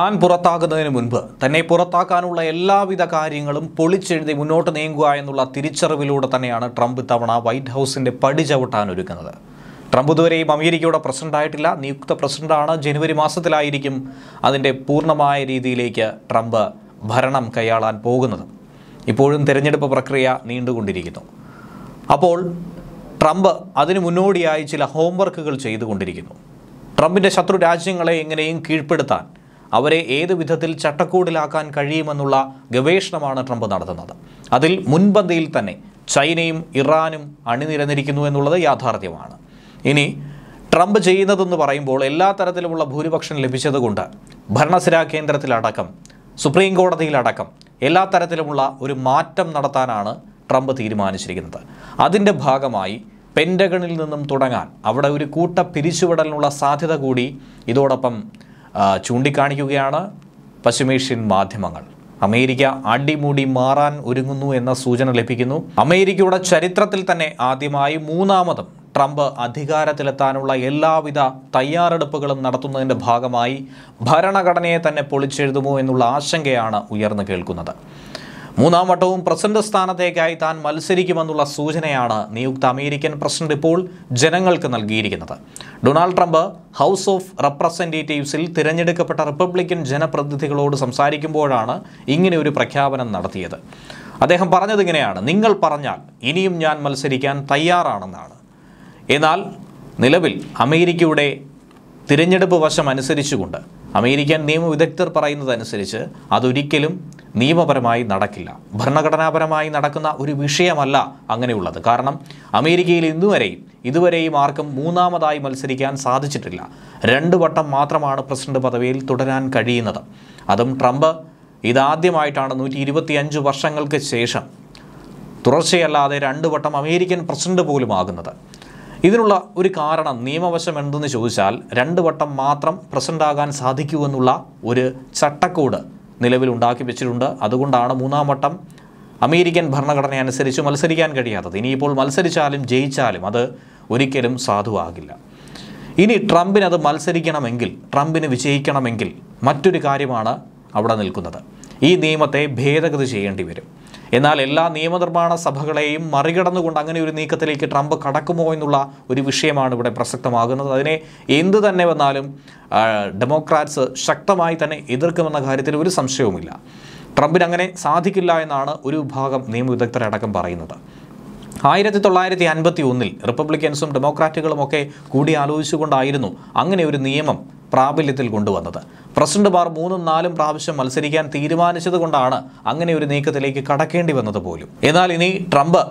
താൻ പുറത്താക്കുന്നതിന് മുൻപ് തന്നെ പുറത്താക്കാനുള്ള എല്ലാവിധ കാര്യങ്ങളും പൊളിച്ചെഴുതി മുന്നോട്ട് നീങ്ങുക എന്നുള്ള തിരിച്ചറിവിലൂടെ തന്നെയാണ് ട്രംപ് ഇത്തവണ വൈറ്റ് ഹൗസിൻ്റെ പടി ചവിട്ടാനൊരുക്കുന്നത് ട്രംപ് ഇതുവരെയും അമേരിക്കയുടെ പ്രസിഡന്റായിട്ടില്ല നിയുക്ത പ്രസിഡന്റാണ് ജനുവരി മാസത്തിലായിരിക്കും അതിൻ്റെ പൂർണ്ണമായ രീതിയിലേക്ക് ട്രംപ് ഭരണം കൈയാളാൻ പോകുന്നത് ഇപ്പോഴും തിരഞ്ഞെടുപ്പ് പ്രക്രിയ നീണ്ടുകൊണ്ടിരിക്കുന്നു അപ്പോൾ ട്രംപ് അതിന് മുന്നോടിയായി ചില ഹോംവർക്കുകൾ ചെയ്തുകൊണ്ടിരിക്കുന്നു ട്രംപിൻ്റെ ശത്രു രാജ്യങ്ങളെ എങ്ങനെയും കീഴ്പ്പെടുത്താൻ അവരെ ഏത് വിധത്തിൽ ചട്ടക്കൂടിലാക്കാൻ കഴിയുമെന്നുള്ള ഗവേഷണമാണ് ട്രംപ് നടത്തുന്നത് അതിൽ മുൻപന്തിയിൽ തന്നെ ചൈനയും ഇറാനും അണിനിരന്നിരിക്കുന്നു എന്നുള്ളത് യാഥാർത്ഥ്യമാണ് ഇനി ട്രംപ് ചെയ്യുന്നതെന്ന് പറയുമ്പോൾ എല്ലാ തരത്തിലുമുള്ള ഭൂരിപക്ഷം ലഭിച്ചതുകൊണ്ട് ഭരണസിരാ കേന്ദ്രത്തിലടക്കം സുപ്രീം കോടതിയിലടക്കം എല്ലാ തരത്തിലുമുള്ള ഒരു മാറ്റം നടത്താനാണ് ട്രംപ് തീരുമാനിച്ചിരിക്കുന്നത് അതിൻ്റെ ഭാഗമായി പെൻഡഗണിൽ നിന്നും തുടങ്ങാൻ അവിടെ ഒരു കൂട്ട പിരിച്ചുവിടലിനുള്ള സാധ്യത കൂടി ഇതോടൊപ്പം ചൂണ്ടിക്കാണിക്കുകയാണ് പശ്ചിമേഷ്യൻ മാധ്യമങ്ങൾ അമേരിക്ക അടിമുടി മാറാൻ ഒരുങ്ങുന്നു എന്ന സൂചന ലഭിക്കുന്നു അമേരിക്കയുടെ ചരിത്രത്തിൽ തന്നെ ആദ്യമായി മൂന്നാമതും ട്രംപ് അധികാരത്തിലെത്താനുള്ള എല്ലാവിധ തയ്യാറെടുപ്പുകളും നടത്തുന്നതിൻ്റെ ഭാഗമായി ഭരണഘടനയെ തന്നെ പൊളിച്ചെഴുതുമോ എന്നുള്ള ആശങ്കയാണ് ഉയർന്നു കേൾക്കുന്നത് മൂന്നാം വട്ടവും പ്രസിഡന്റ് സ്ഥാനത്തേക്കായി താൻ മത്സരിക്കുമെന്നുള്ള സൂചനയാണ് നിയുക്ത അമേരിക്കൻ പ്രസിഡന്റ് ഇപ്പോൾ ജനങ്ങൾക്ക് നൽകിയിരിക്കുന്നത് ഡൊണാൾഡ് ട്രംപ് ഹൗസ് ഓഫ് റെപ്രസെൻറ്റേറ്റീവ്സിൽ തിരഞ്ഞെടുക്കപ്പെട്ട റിപ്പബ്ലിക്കൻ ജനപ്രതിനിധികളോട് സംസാരിക്കുമ്പോഴാണ് ഇങ്ങനെ ഒരു പ്രഖ്യാപനം നടത്തിയത് അദ്ദേഹം പറഞ്ഞതിങ്ങനെയാണ് നിങ്ങൾ പറഞ്ഞാൽ ഇനിയും ഞാൻ മത്സരിക്കാൻ തയ്യാറാണെന്നാണ് എന്നാൽ നിലവിൽ അമേരിക്കയുടെ തിരഞ്ഞെടുപ്പ് വശം അനുസരിച്ചുകൊണ്ട് അമേരിക്കൻ നിയമവിദഗ്ധർ പറയുന്നതനുസരിച്ച് അതൊരിക്കലും നിയമപരമായി നടക്കില്ല ഭരണഘടനാപരമായി നടക്കുന്ന ഒരു വിഷയമല്ല അങ്ങനെയുള്ളത് കാരണം അമേരിക്കയിൽ ഇന്നുവരെയും ഇതുവരെയും ആർക്കും മൂന്നാമതായി മത്സരിക്കാൻ സാധിച്ചിട്ടില്ല രണ്ട് വട്ടം മാത്രമാണ് പ്രസിഡന്റ് പദവിയിൽ തുടരാൻ കഴിയുന്നത് അതും ട്രംപ് ഇതാദ്യമായിട്ടാണ് നൂറ്റി ഇരുപത്തിയഞ്ച് വർഷങ്ങൾക്ക് ശേഷം തുടർച്ചയല്ലാതെ രണ്ട് വട്ടം അമേരിക്കൻ പ്രസിഡന്റ് പോലും ആകുന്നത് ഇതിനുള്ള ഒരു കാരണം നിയമവശം എന്തെന്ന് ചോദിച്ചാൽ രണ്ട് വട്ടം മാത്രം ആകാൻ സാധിക്കൂ എന്നുള്ള ഒരു ചട്ടക്കൂട് നിലവിൽ ഉണ്ടാക്കി വെച്ചിട്ടുണ്ട് അതുകൊണ്ടാണ് മൂന്നാം വട്ടം അമേരിക്കൻ ഭരണഘടന അനുസരിച്ച് മത്സരിക്കാൻ കഴിയാത്തത് ഇനിയിപ്പോൾ മത്സരിച്ചാലും ജയിച്ചാലും അത് ഒരിക്കലും സാധുവാകില്ല ഇനി ട്രംപിനത് അത് മത്സരിക്കണമെങ്കിൽ ട്രംപിന് വിജയിക്കണമെങ്കിൽ മറ്റൊരു കാര്യമാണ് അവിടെ നിൽക്കുന്നത് ഈ നിയമത്തെ ഭേദഗതി ചെയ്യേണ്ടി വരും എന്നാൽ എല്ലാ നിയമനിർമ്മാണ സഭകളെയും മറികടന്നുകൊണ്ട് അങ്ങനെ ഒരു നീക്കത്തിലേക്ക് ട്രംപ് കടക്കുമോ എന്നുള്ള ഒരു വിഷയമാണ് ഇവിടെ പ്രസക്തമാകുന്നത് അതിനെ എന്ത് തന്നെ വന്നാലും ഡെമോക്രാറ്റ്സ് ശക്തമായി തന്നെ എതിർക്കുമെന്ന കാര്യത്തിൽ ഒരു സംശയവുമില്ല ട്രംപിന് അങ്ങനെ സാധിക്കില്ല എന്നാണ് ഒരു വിഭാഗം അടക്കം പറയുന്നത് ആയിരത്തി തൊള്ളായിരത്തി അൻപത്തി ഒന്നിൽ റിപ്പബ്ലിക്കൻസും ഡെമോക്രാറ്റുകളുമൊക്കെ കൂടിയാലോചിച്ചുകൊണ്ടായിരുന്നു അങ്ങനെ ഒരു നിയമം പ്രാബല്യത്തിൽ കൊണ്ടുവന്നത് പ്രസിഡന്റുമാർ മൂന്നും നാലും പ്രാവശ്യം മത്സരിക്കാൻ തീരുമാനിച്ചതുകൊണ്ടാണ് അങ്ങനെ ഒരു നീക്കത്തിലേക്ക് കടക്കേണ്ടി വന്നത് പോലും എന്നാൽ ഇനി ട്രംപ്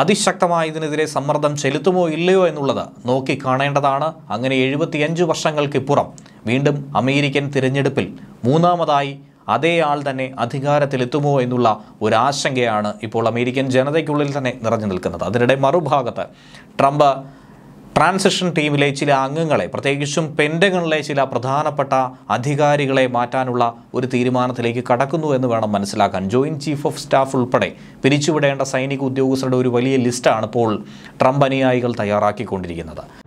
അതിശക്തമായതിനെതിരെ സമ്മർദ്ദം ചെലുത്തുമോ ഇല്ലയോ എന്നുള്ളത് നോക്കിക്കാണേണ്ടതാണ് അങ്ങനെ എഴുപത്തിയഞ്ച് വർഷങ്ങൾക്കിപ്പുറം വീണ്ടും അമേരിക്കൻ തിരഞ്ഞെടുപ്പിൽ മൂന്നാമതായി അതേ ആൾ തന്നെ അധികാരത്തിലെത്തുമോ എന്നുള്ള ഒരാശങ്കയാണ് ഇപ്പോൾ അമേരിക്കൻ ജനതയ്ക്കുള്ളിൽ തന്നെ നിറഞ്ഞു നിൽക്കുന്നത് അതിനിടെ മറുഭാഗത്ത് ട്രംപ് ട്രാൻസിഷൻ ടീമിലെ ചില അംഗങ്ങളെ പ്രത്യേകിച്ചും പെൻഡഗണിലെ ചില പ്രധാനപ്പെട്ട അധികാരികളെ മാറ്റാനുള്ള ഒരു തീരുമാനത്തിലേക്ക് കടക്കുന്നു എന്ന് വേണം മനസ്സിലാക്കാൻ ജോയിൻറ്റ് ചീഫ് ഓഫ് സ്റ്റാഫ് ഉൾപ്പെടെ പിരിച്ചുവിടേണ്ട സൈനിക ഉദ്യോഗസ്ഥരുടെ ഒരു വലിയ ലിസ്റ്റാണ് ഇപ്പോൾ ട്രംപ് അനുയായികൾ തയ്യാറാക്കിക്കൊണ്ടിരിക്കുന്നത്